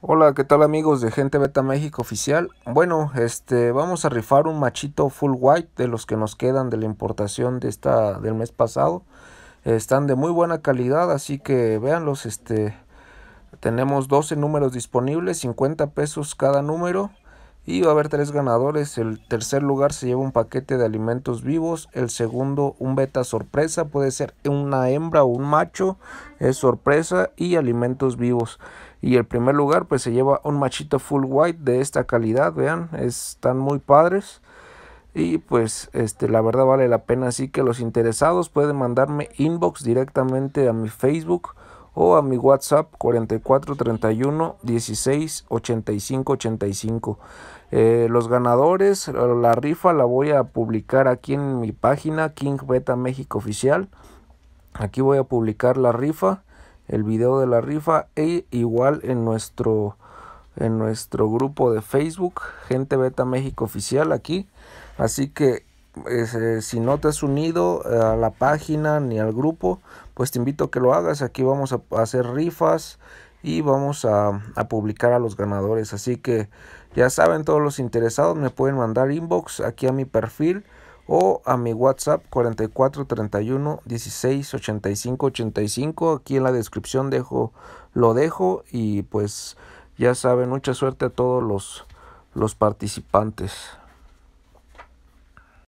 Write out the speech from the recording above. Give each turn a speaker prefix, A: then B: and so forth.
A: Hola, ¿qué tal amigos de Gente Beta México Oficial? Bueno, este, vamos a rifar un machito full white de los que nos quedan de la importación de esta, del mes pasado. Están de muy buena calidad, así que véanlos. Este, tenemos 12 números disponibles, 50 pesos cada número y va a haber tres ganadores. El tercer lugar se lleva un paquete de alimentos vivos. El segundo, un beta sorpresa. Puede ser una hembra o un macho. Es sorpresa y alimentos vivos. Y el primer lugar, pues se lleva un machito full white de esta calidad. Vean, están muy padres. Y pues este, la verdad vale la pena. Así que los interesados pueden mandarme inbox directamente a mi Facebook o a mi WhatsApp 31 16 85 85. los ganadores, la rifa la voy a publicar aquí en mi página King Beta México Oficial. Aquí voy a publicar la rifa, el video de la rifa e igual en nuestro en nuestro grupo de Facebook Gente Beta México Oficial aquí. Así que eh, si no te has unido eh, a la página ni al grupo, pues te invito a que lo hagas. Aquí vamos a hacer rifas y vamos a, publicar a los ganadores. Así que ya saben, todos los interesados me pueden mandar inbox aquí a mi perfil o a mi WhatsApp 4431 16 85 85. Aquí en la descripción dejo, lo dejo y pues ya saben, mucha suerte a todos los, los participantes.